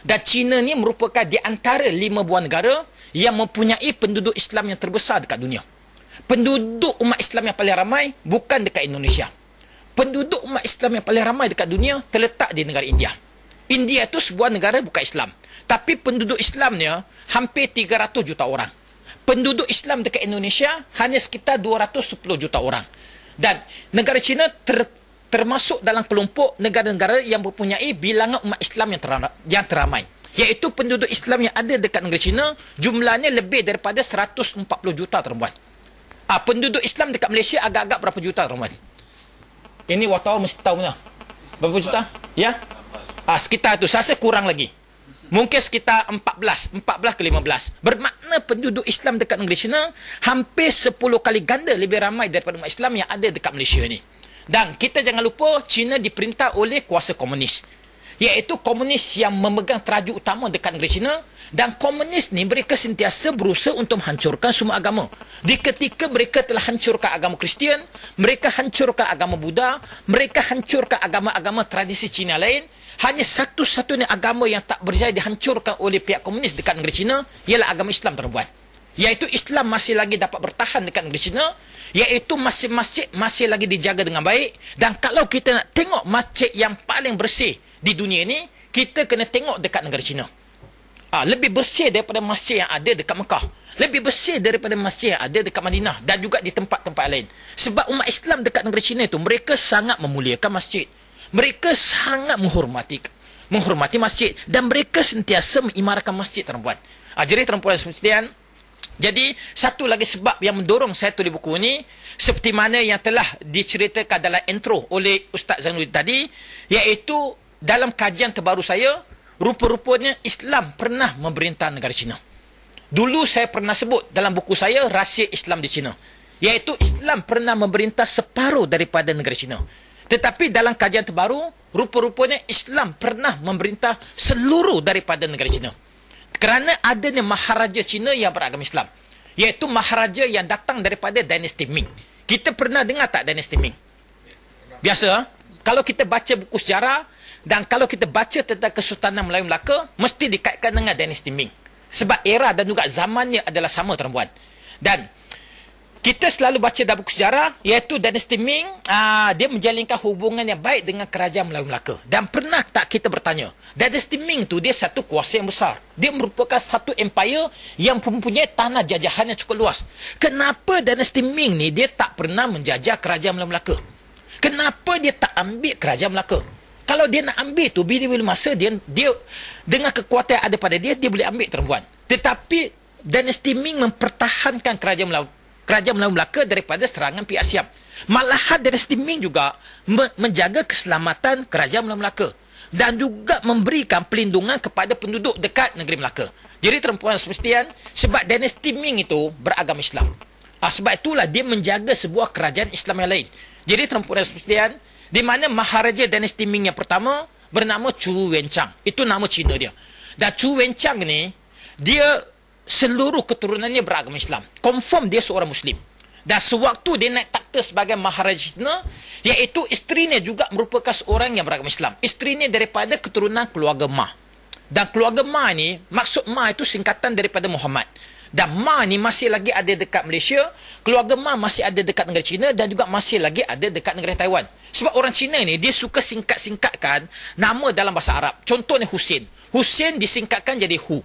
Dan China ni merupakan di antara lima buah negara yang mempunyai penduduk Islam yang terbesar dekat dunia. Penduduk umat Islam yang paling ramai bukan dekat Indonesia. Penduduk umat Islam yang paling ramai dekat dunia terletak di negara India. India tu sebuah negara bukan Islam. Tapi penduduk Islamnya hampir 300 juta orang. Penduduk Islam dekat Indonesia hanya sekitar 210 juta orang. Dan negara China ter, termasuk dalam kelompok negara-negara yang mempunyai bilangan umat Islam yang, terang, yang teramai. Iaitu penduduk Islam yang ada dekat negeri China, jumlahnya lebih daripada 140 juta terbuat. Ha, ah, penduduk Islam dekat Malaysia agak-agak berapa juta terbuat? Ini wartawan mesti tahu punya. Berapa juta? Ya? Ha, sekitar itu. Saya kurang lagi. Mungkin sekitar 14. 14 ke 15. Bermakna penduduk Islam dekat negeri China hampir 10 kali ganda lebih ramai daripada umat Islam yang ada dekat Malaysia ni. Dan kita jangan lupa China diperintah oleh kuasa komunis. Iaitu komunis yang memegang teraju utama dekat negeri China dan komunis ni mereka sentiasa berusaha untuk menghancurkan semua agama. Di ketika mereka telah hancurkan agama Kristian, mereka hancurkan agama Buddha, mereka hancurkan agama-agama tradisi China lain, hanya satu-satunya agama yang tak berjaya dihancurkan oleh pihak komunis dekat negeri China ialah agama Islam terbuat. Iaitu Islam masih lagi dapat bertahan dekat negeri China iaitu masjid-masjid masih lagi dijaga dengan baik dan kalau kita nak tengok masjid yang paling bersih di dunia ini kita kena tengok dekat negara China ha, lebih bersih daripada masjid yang ada dekat Mekah lebih bersih daripada masjid yang ada dekat Madinah dan juga di tempat-tempat lain sebab umat Islam dekat negara China itu mereka sangat memuliakan masjid mereka sangat menghormati menghormati masjid dan mereka sentiasa mengimarakan masjid terbuat. tuan ha, ah, jadi tuan-tuan jadi satu lagi sebab yang mendorong saya tulis buku ini seperti mana yang telah diceritakan dalam intro oleh Ustaz Zainul tadi iaitu dalam kajian terbaru saya rupa-rupanya Islam pernah memerintah negara China. Dulu saya pernah sebut dalam buku saya rahsia Islam di China iaitu Islam pernah memerintah separuh daripada negara China. Tetapi dalam kajian terbaru rupa-rupanya Islam pernah memerintah seluruh daripada negara China kerana adanya maharaja Cina yang beragama Islam iaitu maharaja yang datang daripada dinasti Ming kita pernah dengar tak dinasti Ming biasa ah? kalau kita baca buku sejarah dan kalau kita baca tentang Kesultanan Melayu Melaka mesti dikaitkan dengan dinasti Ming sebab era dan juga zamannya adalah sama tuan-tuan dan kita selalu baca dalam buku sejarah iaitu dinasti Ming uh, dia menjalinkan hubungan yang baik dengan kerajaan Melayu Melaka dan pernah tak kita bertanya dinasti Ming tu dia satu kuasa yang besar dia merupakan satu empire yang mempunyai tanah jajahan yang cukup luas kenapa dinasti Ming ni dia tak pernah menjajah kerajaan Melayu Melaka kenapa dia tak ambil kerajaan Melaka kalau dia nak ambil tu bila bila masa dia, dia dengan kekuatan yang ada pada dia dia boleh ambil terbuan tetapi dinasti Ming mempertahankan kerajaan Melaka Kerajaan Melayu Melaka daripada serangan pihak siap. Malahan Dinasti Ming juga menjaga keselamatan Kerajaan Melayu Melaka dan juga memberikan pelindungan kepada penduduk dekat negeri Melaka. Jadi terempuan semestian sebab Dennis Ming itu beragama Islam. Ah, sebab itulah dia menjaga sebuah kerajaan Islam yang lain. Jadi terempuan semestian di mana Maharaja Dennis Ming yang pertama bernama Chu Wenchang. Itu nama Cina dia. Dan Chu Wenchang ni dia seluruh keturunannya beragama Islam. Confirm dia seorang Muslim. Dan sewaktu dia naik takhta sebagai Maharajna, iaitu isterinya juga merupakan seorang yang beragama Islam. Isterinya daripada keturunan keluarga Ma. Dan keluarga Ma ni, maksud Ma itu singkatan daripada Muhammad. Dan Ma ni masih lagi ada dekat Malaysia, keluarga Ma masih ada dekat negara China dan juga masih lagi ada dekat negara Taiwan. Sebab orang Cina ni, dia suka singkat-singkatkan nama dalam bahasa Arab. Contohnya Hussein. Hussein disingkatkan jadi Hu.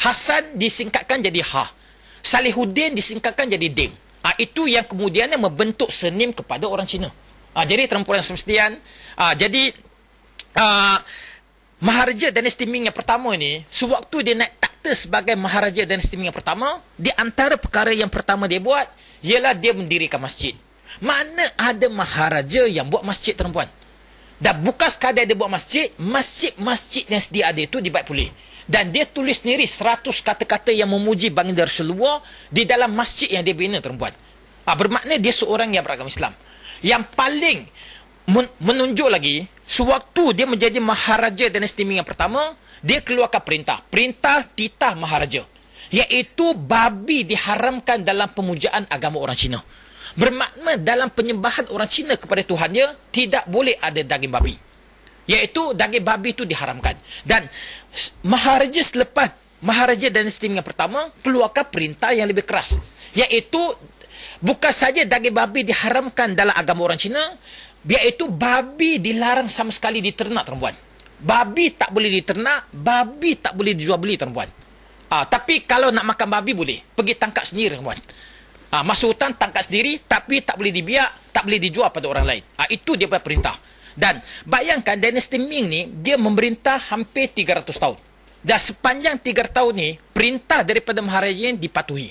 Hasan disingkatkan jadi Ha. Salihuddin disingkatkan jadi Ding. Ha, itu yang kemudiannya membentuk senim kepada orang Cina. Ha, jadi terempuan semestian. Ha, jadi ha, Maharaja dan Ming yang pertama ini, sewaktu dia naik takta sebagai Maharaja dan Ming yang pertama, di antara perkara yang pertama dia buat, ialah dia mendirikan masjid. Mana ada Maharaja yang buat masjid terempuan? Dah bukan sekadar dia buat masjid, masjid-masjid yang sedia ada itu dibaik pulih dan dia tulis sendiri seratus kata-kata yang memuji Baginda Rasulullah di dalam masjid yang dia bina terbuat. Ah bermakna dia seorang yang beragama Islam. Yang paling menunjuk lagi sewaktu dia menjadi maharaja dan istimewa yang pertama, dia keluarkan perintah, perintah titah maharaja iaitu babi diharamkan dalam pemujaan agama orang Cina. Bermakna dalam penyembahan orang Cina kepada Tuhan dia, tidak boleh ada daging babi. Iaitu daging babi itu diharamkan. Dan maharaja selepas maharaja dan istimewa yang pertama keluarkan perintah yang lebih keras. Iaitu bukan saja daging babi diharamkan dalam agama orang Cina. Iaitu babi dilarang sama sekali diternak perempuan. Babi tak boleh diternak, babi tak boleh dijual beli perempuan. Ah, tapi kalau nak makan babi boleh. Pergi tangkap sendiri perempuan. Ah, masuk hutan tangkap sendiri tapi tak boleh dibiak, tak boleh dijual pada orang lain. Ah, itu dia perintah. Dan bayangkan dinasti Ming ni dia memerintah hampir 300 tahun. Dan sepanjang 300 tahun ni perintah daripada Maharaja ini dipatuhi.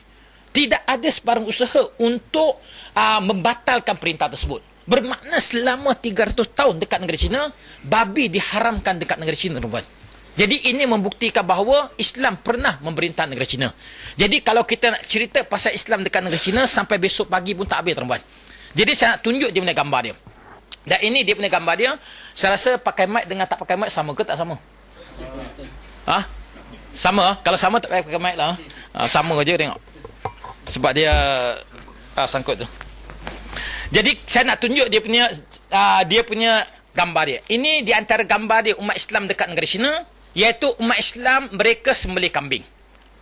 Tidak ada sebarang usaha untuk uh, membatalkan perintah tersebut. Bermakna selama 300 tahun dekat negeri China, babi diharamkan dekat negeri China, tuan. Jadi ini membuktikan bahawa Islam pernah memerintah negeri China. Jadi kalau kita nak cerita pasal Islam dekat negeri China sampai besok pagi pun tak habis, tuan. Jadi saya nak tunjuk dia punya gambar dia. Dan ini dia punya gambar dia. Saya rasa pakai mic dengan tak pakai mic sama ke tak sama? Ha? Sama. Kalau sama tak pakai mic lah. Ha, sama je tengok. Sebab dia ha, sangkut tu. Jadi saya nak tunjuk dia punya ha, dia punya gambar dia. Ini di antara gambar dia umat Islam dekat negara China. Iaitu umat Islam mereka sembelih kambing.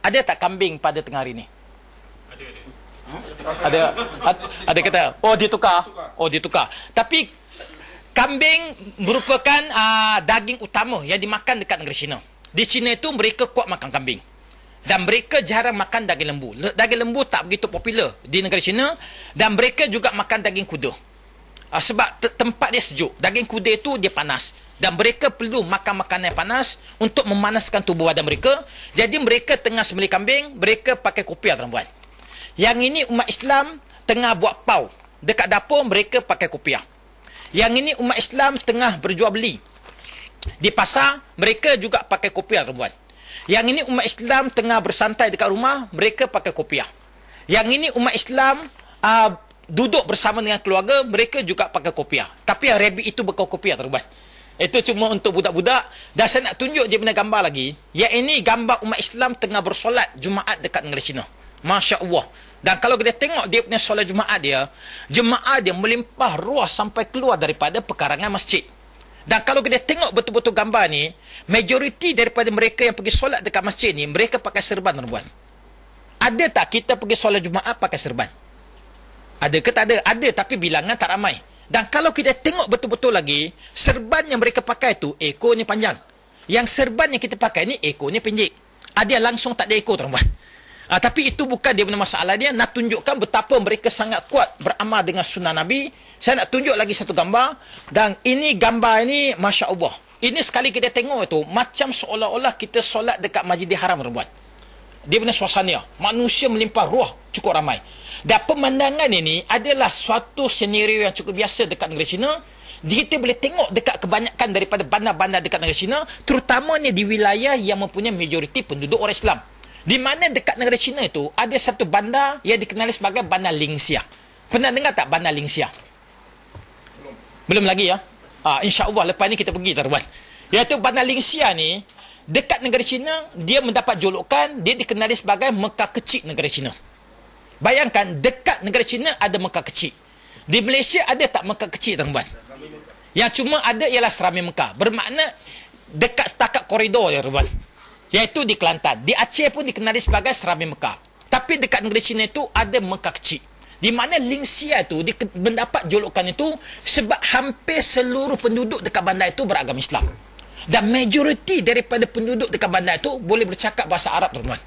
Ada tak kambing pada tengah hari ni? Ada, ada. Ha? Ada, kata, oh dia tukar. Oh dia tukar. Tapi kambing merupakan uh, daging utama yang dimakan dekat negeri China. Di China itu mereka kuat makan kambing. Dan mereka jarang makan daging lembu. Daging lembu tak begitu popular di negeri China. Dan mereka juga makan daging kuda. Uh, sebab te- tempat dia sejuk. Daging kuda itu dia panas. Dan mereka perlu makan makanan yang panas untuk memanaskan tubuh badan mereka. Jadi mereka tengah sembelih kambing, mereka pakai kopi tuan-tuan. Yang ini umat Islam tengah buat pau. Dekat dapur mereka pakai kopiah. Yang ini umat Islam tengah berjual beli. Di pasar, mereka juga pakai kopiah tuan-tuan. Yang ini umat Islam tengah bersantai dekat rumah, mereka pakai kopiah. Yang ini umat Islam uh, duduk bersama dengan keluarga, mereka juga pakai kopiah. Tapi yang rabbit itu bukan kopiah tuan-tuan. Itu cuma untuk budak-budak. Dan saya nak tunjuk dia punya gambar lagi. Yang ini gambar umat Islam tengah bersolat Jumaat dekat negara China. Masya Allah. Dan kalau kita tengok dia punya solat jemaah dia, jemaah dia melimpah ruah sampai keluar daripada pekarangan masjid. Dan kalau kita tengok betul-betul gambar ni, majoriti daripada mereka yang pergi solat dekat masjid ni, mereka pakai serban tuan-tuan. Ada tak kita pergi solat jemaah pakai serban? Ada ke tak ada? Ada tapi bilangan tak ramai. Dan kalau kita tengok betul-betul lagi, serban yang mereka pakai tu ekornya panjang. Yang serban yang kita pakai ni ekornya pendek. Ada yang langsung tak ada ekor tuan-tuan. Uh, tapi itu bukan dia punya masalah dia. Nak tunjukkan betapa mereka sangat kuat beramal dengan sunnah Nabi. Saya nak tunjuk lagi satu gambar. Dan ini gambar ini, Masya Allah. Ini sekali kita tengok itu, macam seolah-olah kita solat dekat Majid Haram Rebuan. Dia punya suasana. Manusia melimpah ruah cukup ramai. Dan pemandangan ini adalah suatu senario yang cukup biasa dekat negeri China. Kita boleh tengok dekat kebanyakan daripada bandar-bandar dekat negeri China. Terutamanya di wilayah yang mempunyai majoriti penduduk orang Islam. Di mana dekat negara China itu ada satu bandar yang dikenali sebagai Bandar Lingxia. Pernah dengar tak Bandar Lingxia? Belum. Belum lagi ya. Ah insya-Allah lepas ni kita pergi Taiwan. Iaitu Bandar Lingxia ni dekat negara China dia mendapat julukan dia dikenali sebagai Mekah kecil negara China. Bayangkan dekat negara China ada Mekah kecil. Di Malaysia ada tak Mekah kecil tuan Yang cuma ada ialah Serambi Mekah. Bermakna dekat setakat koridor ya tuan iaitu di Kelantan. Di Aceh pun dikenali sebagai Serabi Mekah. Tapi dekat negeri Cina itu ada Mekah kecil. Di mana Lingxia itu mendapat julukan itu sebab hampir seluruh penduduk dekat bandar itu beragama Islam. Dan majoriti daripada penduduk dekat bandar itu boleh bercakap bahasa Arab, tuan-tuan.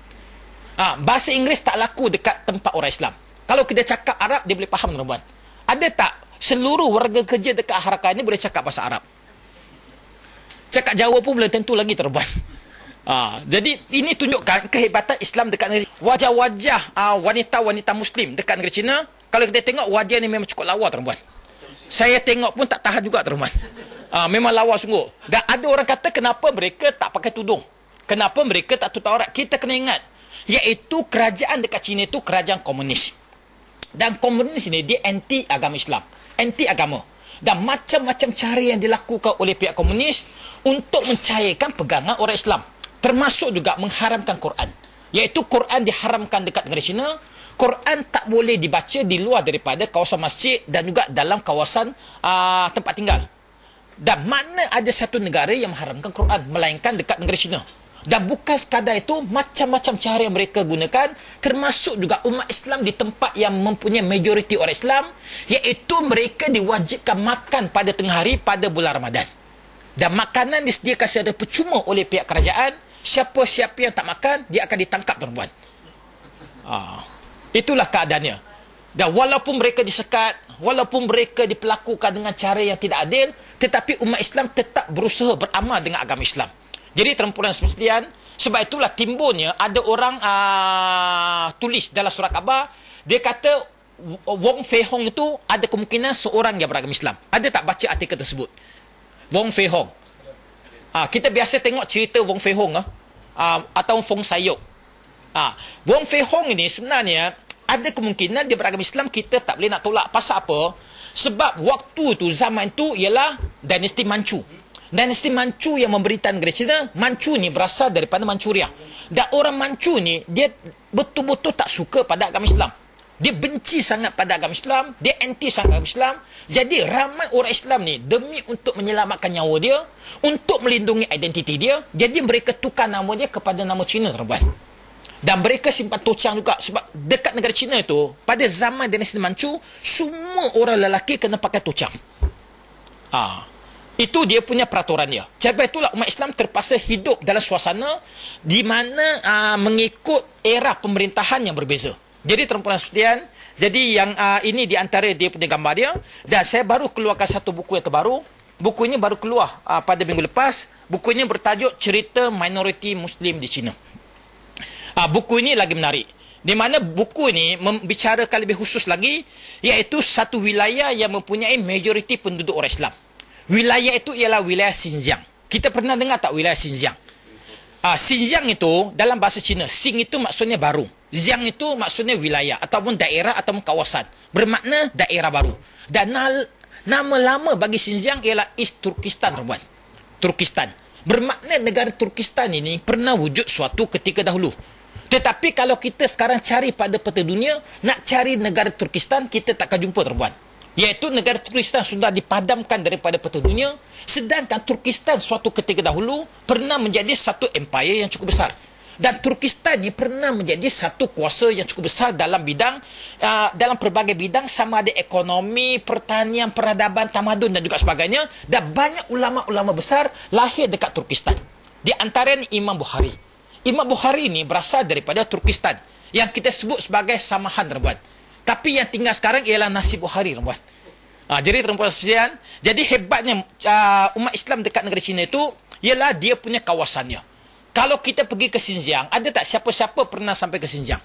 Ha, bahasa Inggeris tak laku dekat tempat orang Islam. Kalau kita cakap Arab, dia boleh faham, tuan-tuan. Ada tak seluruh warga kerja dekat Harakah ini boleh cakap bahasa Arab? Cakap Jawa pun belum tentu lagi, tuan-tuan. Ah, jadi ini tunjukkan kehebatan Islam dekat negeri wajah-wajah ah, wanita-wanita Muslim dekat negeri China. Kalau kita tengok wajah ni memang cukup lawa tuan-tuan. Saya tengok pun tak tahan juga tuan-tuan. Ah, memang lawa sungguh. Dan ada orang kata kenapa mereka tak pakai tudung? Kenapa mereka tak tutup orang? Kita kena ingat iaitu kerajaan dekat China itu kerajaan komunis. Dan komunis ini dia anti agama Islam. Anti agama. Dan macam-macam cara yang dilakukan oleh pihak komunis untuk mencairkan pegangan orang Islam termasuk juga mengharamkan Quran iaitu Quran diharamkan dekat negara China Quran tak boleh dibaca di luar daripada kawasan masjid dan juga dalam kawasan uh, tempat tinggal dan mana ada satu negara yang mengharamkan Quran melainkan dekat negara China dan bukan sekadar itu macam-macam cara yang mereka gunakan termasuk juga umat Islam di tempat yang mempunyai majoriti orang Islam iaitu mereka diwajibkan makan pada tengah hari pada bulan Ramadan dan makanan disediakan secara percuma oleh pihak kerajaan siapa-siapa yang tak makan dia akan ditangkap perempuan ah. itulah keadaannya dan walaupun mereka disekat walaupun mereka diperlakukan dengan cara yang tidak adil tetapi umat Islam tetap berusaha beramal dengan agama Islam jadi terempuan semestian sebab itulah timbunnya ada orang uh, tulis dalam surat khabar dia kata Wong Fei Hong itu ada kemungkinan seorang yang beragama Islam ada tak baca artikel tersebut Wong Fei Hong Ah, ha, kita biasa tengok cerita Wong Fei Hong ah ha? atau Fong Sai Ah, ha, Wong Fei Hong ini sebenarnya ada kemungkinan dia beragama Islam kita tak boleh nak tolak pasal apa? Sebab waktu tu zaman tu ialah dinasti Manchu. Dinasti Manchu yang memberitakan negeri China, Manchu ni berasal daripada Manchuria. Dan orang Manchu ni dia betul-betul tak suka pada agama Islam. Dia benci sangat pada agama Islam. Dia anti sangat agama Islam. Jadi ramai orang Islam ni demi untuk menyelamatkan nyawa dia. Untuk melindungi identiti dia. Jadi mereka tukar nama dia kepada nama Cina terbuat. Dan mereka simpan tocang juga. Sebab dekat negara Cina itu, pada zaman dinasti Manchu, semua orang lelaki kena pakai tocang. Ah, itu dia punya peraturan dia. Sebab itulah umat Islam terpaksa hidup dalam suasana di mana aa, ah, mengikut era pemerintahan yang berbeza. Jadi terpulang sekalian, jadi yang uh, ini di antara dia punya gambar dia dan saya baru keluarkan satu buku yang terbaru. ini baru keluar uh, pada minggu lepas. Buku ini bertajuk Cerita Minoriti Muslim di China. Uh, buku ini lagi menarik. Di mana buku ini membicarakan lebih khusus lagi iaitu satu wilayah yang mempunyai majoriti penduduk orang Islam. Wilayah itu ialah wilayah Xinjiang. Kita pernah dengar tak wilayah Xinjiang? Uh, Xinjiang itu dalam bahasa Cina, Xing itu maksudnya baru. Ziang itu maksudnya wilayah ataupun daerah atau kawasan. Bermakna daerah baru. Dan nal, nama lama bagi Xinjiang ialah East Turkistan, Rabuan. Turkistan. Bermakna negara Turkistan ini pernah wujud suatu ketika dahulu. Tetapi kalau kita sekarang cari pada peta dunia, nak cari negara Turkistan, kita takkan jumpa, Rabuan. Iaitu negara Turkistan sudah dipadamkan daripada peta dunia, sedangkan Turkistan suatu ketika dahulu pernah menjadi satu empire yang cukup besar dan Turkistan ini pernah menjadi satu kuasa yang cukup besar dalam bidang uh, dalam berbagai bidang sama ada ekonomi, pertanian, peradaban, tamadun dan juga sebagainya dan banyak ulama-ulama besar lahir dekat Turkistan. Di antara ini Imam Bukhari. Imam Bukhari ini berasal daripada Turkistan yang kita sebut sebagai Samahan Rebuan. Tapi yang tinggal sekarang ialah Nasib Bukhari Rebuan. Ha, ah, jadi terempuan sekalian, jadi hebatnya uh, umat Islam dekat negeri China itu ialah dia punya kawasannya. Kalau kita pergi ke Xinjiang, ada tak siapa-siapa pernah sampai ke Xinjiang?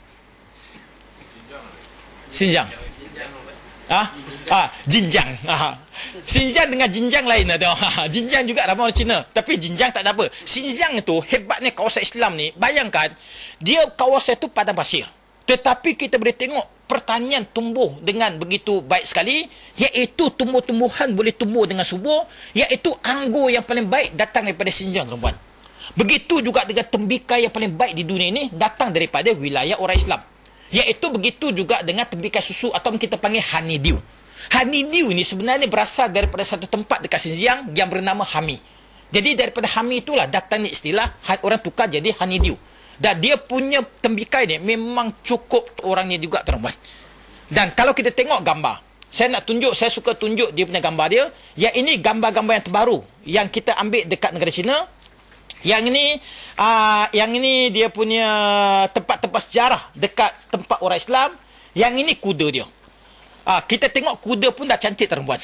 Xinjiang. Ah, ha? ah, ha, Jinjang. Ha. Xinjiang dengan Jinjang lain ada. Lah ha. ha. Jinjang juga ramai orang Cina. Tapi Jinjang tak ada apa. Xinjiang itu hebatnya kawasan Islam ni. Bayangkan, dia kawasan itu padang pasir. Tetapi kita boleh tengok pertanian tumbuh dengan begitu baik sekali. Iaitu tumbuh-tumbuhan boleh tumbuh dengan subur. Iaitu anggur yang paling baik datang daripada Xinjiang, tuan-tuan. Begitu juga dengan tembikai yang paling baik di dunia ini datang daripada wilayah orang Islam. Iaitu begitu juga dengan tembikai susu atau kita panggil honeydew. Honeydew ini sebenarnya berasal daripada satu tempat dekat Xinjiang yang bernama Hami. Jadi daripada Hami itulah datang ni istilah orang tukar jadi honeydew. Dan dia punya tembikai ni memang cukup orangnya juga tuan-tuan. Dan kalau kita tengok gambar, saya nak tunjuk, saya suka tunjuk dia punya gambar dia. Ya ini gambar-gambar yang terbaru yang kita ambil dekat negara China. Yang ini uh, yang ini dia punya tempat-tempat sejarah dekat tempat orang Islam. Yang ini kuda dia. Uh, kita tengok kuda pun dah cantik terbuat.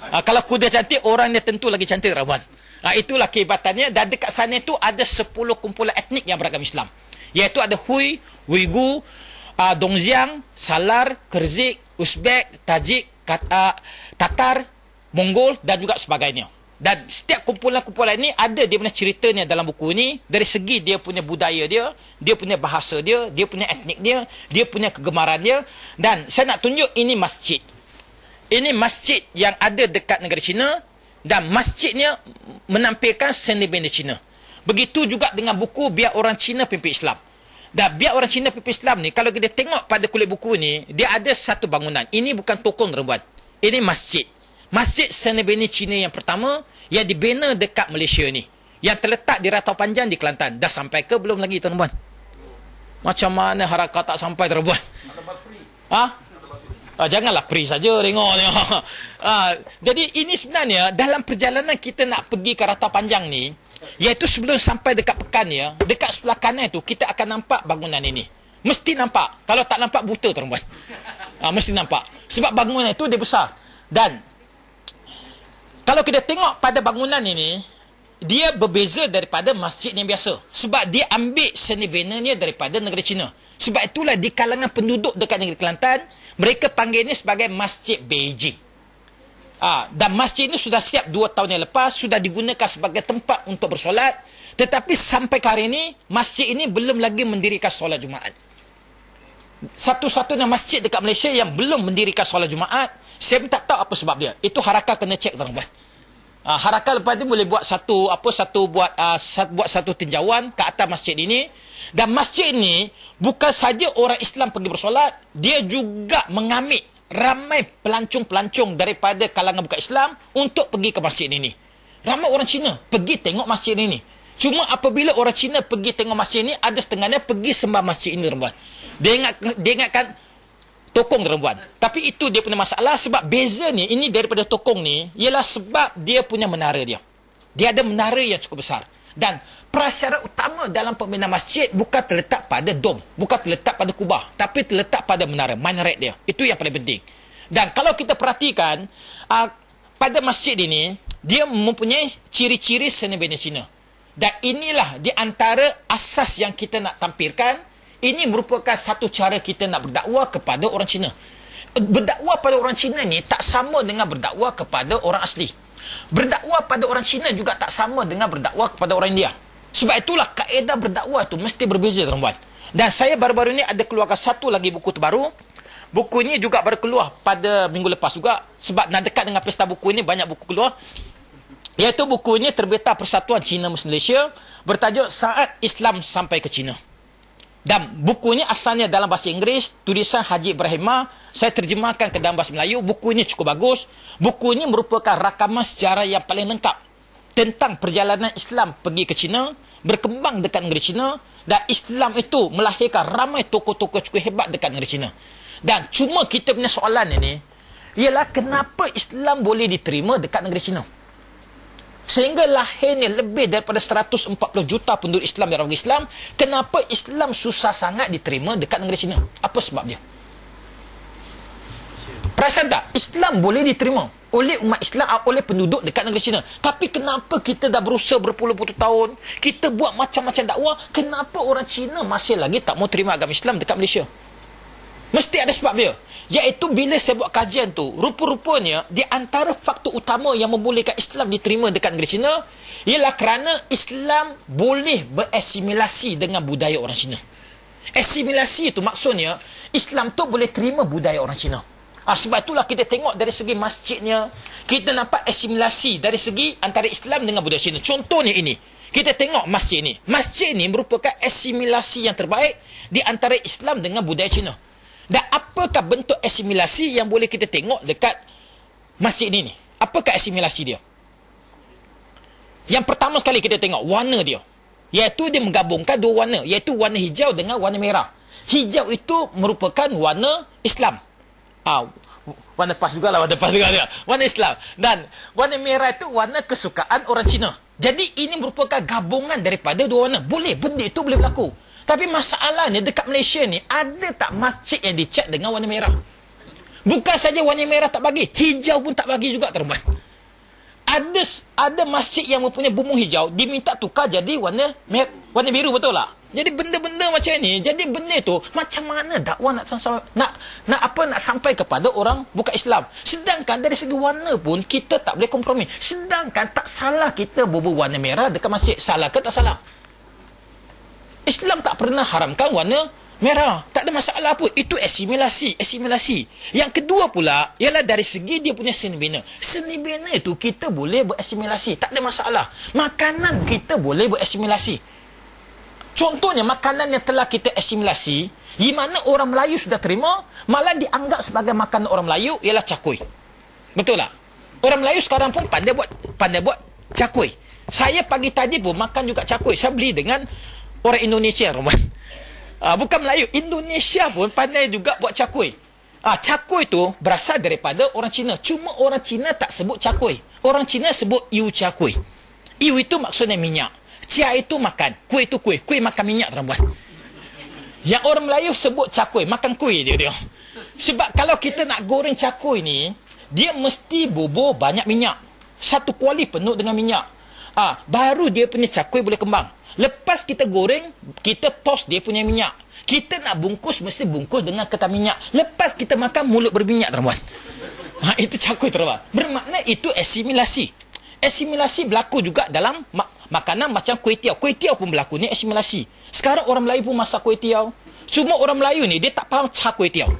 Ah, kalau kuda cantik orang dia tentu lagi cantik terbuat. itulah kehebatannya dan dekat sana tu ada 10 kumpulan etnik yang beragam Islam. Iaitu ada Hui, Uyghur, uh, Salar, Kerzik, Uzbek, Tajik, Kat, Tatar, Mongol dan juga sebagainya dan setiap kumpulan-kumpulan ini ada dia punya ceritanya dalam buku ini dari segi dia punya budaya dia dia punya bahasa dia dia punya etnik dia dia punya kegemaran dia dan saya nak tunjuk ini masjid ini masjid yang ada dekat negara China dan masjidnya menampilkan benda China begitu juga dengan buku biar orang China pimpin Islam dan biar orang China pimpin Islam ni kalau kita tengok pada kulit buku ni dia ada satu bangunan ini bukan tokong rebuan ini masjid Masjid Senebeni Cina yang pertama yang dibina dekat Malaysia ni. Yang terletak di Ratau Panjang di Kelantan. Dah sampai ke belum lagi tuan-tuan? Macam mana harakat tak sampai tuan-tuan? Ha? Ah, janganlah pri saja tengok ni. ah, jadi ini sebenarnya dalam perjalanan kita nak pergi ke Ratau Panjang ni, iaitu sebelum sampai dekat Pekan ya, dekat sebelah kanan tu kita akan nampak bangunan ini. Mesti nampak. Kalau tak nampak buta tuan-tuan. Ah, mesti nampak. Sebab bangunan itu dia besar. Dan kalau kita tengok pada bangunan ini, dia berbeza daripada masjid yang biasa. Sebab dia ambil seni benarnya daripada negara China. Sebab itulah di kalangan penduduk dekat negeri Kelantan, mereka panggil ini sebagai Masjid Beijing. Ah, dan masjid ini sudah siap dua tahun yang lepas, sudah digunakan sebagai tempat untuk bersolat. Tetapi sampai hari ini, masjid ini belum lagi mendirikan solat Jumaat. Satu-satunya masjid dekat Malaysia yang belum mendirikan solat Jumaat, saya tak tahu apa sebab dia. Itu harakah kena cek, tuan-tuan. Uh, ah, harakah lepas tu boleh buat satu apa satu buat uh, ah, satu, buat satu tinjauan ke atas masjid ini dan masjid ini bukan saja orang Islam pergi bersolat dia juga mengamik ramai pelancong-pelancong daripada kalangan bukan Islam untuk pergi ke masjid ini ramai orang Cina pergi tengok masjid ini cuma apabila orang Cina pergi tengok masjid ini ada setengahnya pergi sembah masjid ini tuan dia ingat dia ingatkan tokong terbuat. Tapi itu dia punya masalah sebab beza ni ini daripada tokong ni ialah sebab dia punya menara dia. Dia ada menara yang cukup besar. Dan prasyarat utama dalam pembina masjid bukan terletak pada dom, bukan terletak pada kubah, tapi terletak pada menara, minaret dia. Itu yang paling penting. Dan kalau kita perhatikan uh, pada masjid ini dia mempunyai ciri-ciri seni bina Cina. Dan inilah di antara asas yang kita nak tampilkan ini merupakan satu cara kita nak berdakwah kepada orang Cina. Berdakwah pada orang Cina ni tak sama dengan berdakwah kepada orang asli. Berdakwah pada orang Cina juga tak sama dengan berdakwah kepada orang India. Sebab itulah kaedah berdakwah tu mesti berbeza tuan-tuan. Dan saya baru-baru ni ada keluarkan satu lagi buku terbaru. Buku ni juga baru keluar pada minggu lepas juga. Sebab nak dekat dengan pesta buku ni banyak buku keluar. Iaitu buku ini terbitan Persatuan Cina Malaysia bertajuk Saat Islam Sampai ke Cina. Dan bukunya asalnya dalam bahasa Inggeris, tulisan Haji Ibrahimah, saya terjemahkan ke dalam bahasa Melayu, buku ini cukup bagus. Buku ini merupakan rakaman sejarah yang paling lengkap tentang perjalanan Islam pergi ke China, berkembang dekat negeri China dan Islam itu melahirkan ramai tokoh-tokoh cukup hebat dekat negeri China. Dan cuma kita punya soalan ini, ialah kenapa Islam boleh diterima dekat negeri China? sehingga lahirnya lebih daripada 140 juta penduduk Islam yang orang Islam kenapa Islam susah sangat diterima dekat negeri China apa sebabnya perasan tak Islam boleh diterima oleh umat Islam ah, oleh penduduk dekat negeri China tapi kenapa kita dah berusaha berpuluh-puluh tahun kita buat macam-macam dakwah kenapa orang China masih lagi tak mau terima agama Islam dekat Malaysia mesti ada sebab dia Iaitu bila saya buat kajian tu, rupa-rupanya di antara faktor utama yang membolehkan Islam diterima dekat negeri Cina ialah kerana Islam boleh berasimilasi dengan budaya orang Cina. Asimilasi itu maksudnya Islam tu boleh terima budaya orang Cina. Ha, ah, sebab itulah kita tengok dari segi masjidnya, kita nampak asimilasi dari segi antara Islam dengan budaya Cina. Contohnya ini, kita tengok masjid ini. Masjid ini merupakan asimilasi yang terbaik di antara Islam dengan budaya Cina. Dan apakah bentuk asimilasi yang boleh kita tengok dekat masjid ini? Apakah asimilasi dia? Yang pertama sekali kita tengok warna dia. Iaitu dia menggabungkan dua warna. Iaitu warna hijau dengan warna merah. Hijau itu merupakan warna Islam. Ah, warna pas juga lah warna pas juga lah. Warna Islam. Dan warna merah itu warna kesukaan orang Cina. Jadi ini merupakan gabungan daripada dua warna. Boleh, benda itu boleh berlaku. Tapi masalah ni dekat Malaysia ni ada tak masjid yang dicat dengan warna merah? Bukan saja warna merah tak bagi, hijau pun tak bagi juga teman. Ada ada masjid yang mempunyai bumbung hijau diminta tukar jadi warna mer, warna biru betul tak? Jadi benda-benda macam ni, jadi benda tu macam mana dakwah nak nak nak apa nak sampai kepada orang bukan Islam. Sedangkan dari segi warna pun kita tak boleh kompromi. Sedangkan tak salah kita bubuh warna merah dekat masjid. Salah ke tak salah? Islam tak pernah haramkan warna merah. Tak ada masalah apa. Itu asimilasi. Asimilasi. Yang kedua pula, ialah dari segi dia punya seni bina. Seni bina itu kita boleh berasimilasi. Tak ada masalah. Makanan kita boleh berasimilasi. Contohnya, makanan yang telah kita asimilasi, di mana orang Melayu sudah terima, malah dianggap sebagai makanan orang Melayu, ialah cakui. Betul tak? Orang Melayu sekarang pun pandai buat pandai buat cakui. Saya pagi tadi pun makan juga cakui. Saya beli dengan orang Indonesia Roman. Uh, bukan Melayu, Indonesia pun pandai juga buat cakui. Ah, uh, cakui tu berasal daripada orang Cina. Cuma orang Cina tak sebut cakui. Orang Cina sebut iu cakui. Iu itu maksudnya minyak. Cia itu makan. Kuih itu kuih. Kuih makan minyak, perempuan. Yang orang Melayu sebut cakui. Makan kuih dia, dia. Sebab kalau kita nak goreng cakui ni, dia mesti bubur banyak minyak. Satu kuali penuh dengan minyak. Ah, uh, baru dia punya cakui boleh kembang. Lepas kita goreng, kita tos dia punya minyak. Kita nak bungkus, mesti bungkus dengan ketan minyak. Lepas kita makan, mulut berminyak, teman-teman. Ha, itu cakui, teman-teman. Bermakna itu asimilasi. Asimilasi berlaku juga dalam mak makanan macam kuih tiaw. Kuih tiaw pun berlaku, ni asimilasi. Sekarang orang Melayu pun masak kuih tiaw. Semua orang Melayu ni, dia tak faham cah kuih tiaw.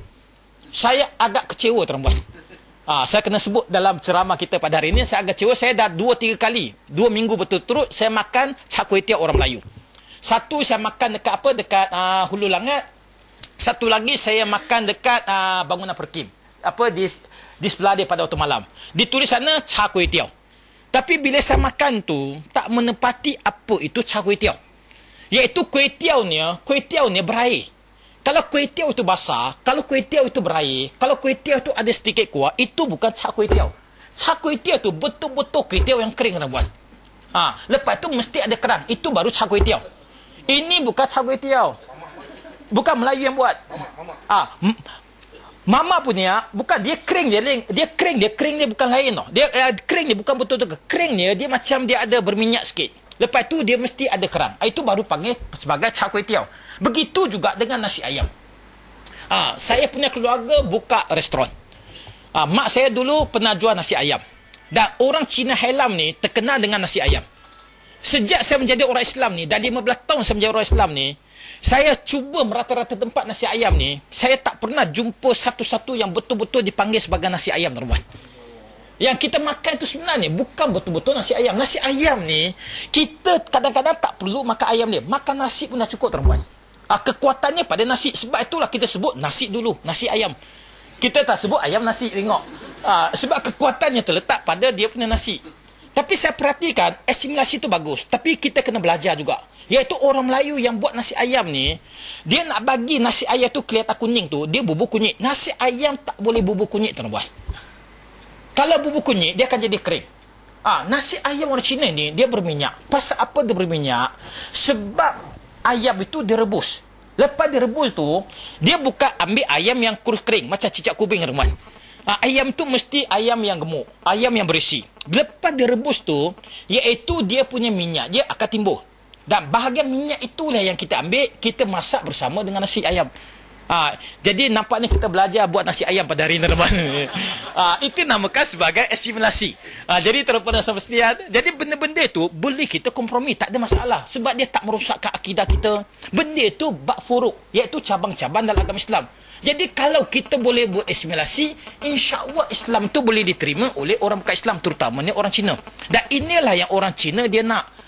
Saya agak kecewa, teman-teman. Ah, saya kena sebut dalam ceramah kita pada hari ini, saya agak cewa saya dah dua tiga kali, dua minggu berturut-turut saya makan char kway teow orang Melayu. Satu saya makan dekat apa? Dekat uh, Hulu Langat. Satu lagi saya makan dekat uh, bangunan Perkim. Apa di di sebelah dia pada waktu malam. Ditulis sana char kway teow. Tapi bila saya makan tu tak menepati apa itu char kway teow. Iaitu kway teow ni, kway teow ni berair. Kalau kuih tiaw itu basah, kalau kuih tiaw itu berair, kalau kuih tiaw itu ada sedikit kuah, itu bukan cak kuih tiaw. Cak kuih tiaw itu betul-betul kuih tiaw yang kering orang buat. Ha, lepas itu mesti ada kerang. Itu baru cak kuih tiaw. Ini bukan cak kuih tiaw. Bukan Melayu yang buat. Ha, Mama punya bukan dia kering dia kering dia kering dia kering dia bukan lain noh dia eh, kering dia bukan betul betul kering dia dia macam dia ada berminyak sikit lepas itu dia mesti ada kerang ha, itu baru panggil sebagai cak kuih tiao Begitu juga dengan nasi ayam. Ha, saya punya keluarga buka restoran. Ha, mak saya dulu pernah jual nasi ayam. Dan orang Cina Helam ni terkenal dengan nasi ayam. Sejak saya menjadi orang Islam ni, dah 15 tahun saya menjadi orang Islam ni, saya cuba merata-rata tempat nasi ayam ni, saya tak pernah jumpa satu-satu yang betul-betul dipanggil sebagai nasi ayam normal. Yang kita makan itu sebenarnya bukan betul-betul nasi ayam. Nasi ayam ni, kita kadang-kadang tak perlu makan ayam ni. Makan nasi pun dah cukup, tuan-tuan. Ah, kekuatannya pada nasi sebab itulah kita sebut nasi dulu nasi ayam kita tak sebut ayam nasi tengok uh, sebab kekuatannya terletak pada dia punya nasi tapi saya perhatikan asimilasi tu bagus tapi kita kena belajar juga iaitu orang Melayu yang buat nasi ayam ni dia nak bagi nasi ayam tu kelihatan kuning tu dia bubuk kunyit nasi ayam tak boleh bubuk kunyit tuan-tuan kalau bubuk kunyit dia akan jadi kering Ah, ha, nasi ayam orang Cina ni dia berminyak. Pasal apa dia berminyak? Sebab ayam itu direbus. Lepas direbus tu, dia buka ambil ayam yang kurus kering macam cicak kubing rumah. Ha, ayam tu mesti ayam yang gemuk, ayam yang berisi. Lepas direbus tu, iaitu dia punya minyak dia akan timbul. Dan bahagian minyak itulah yang kita ambil, kita masak bersama dengan nasi ayam. Ha, jadi nampaknya kita belajar buat nasi ayam pada hari ini ha, Itu namakan sebagai asimilasi ha, Jadi terlupa dan semestinya Jadi benda-benda itu boleh kita kompromi Tak ada masalah Sebab dia tak merosakkan akidah kita Benda itu bak furuk Iaitu cabang-cabang dalam agama Islam Jadi kalau kita boleh buat asimilasi Allah Islam tu boleh diterima oleh orang bukan Islam Terutamanya orang Cina Dan inilah yang orang Cina dia nak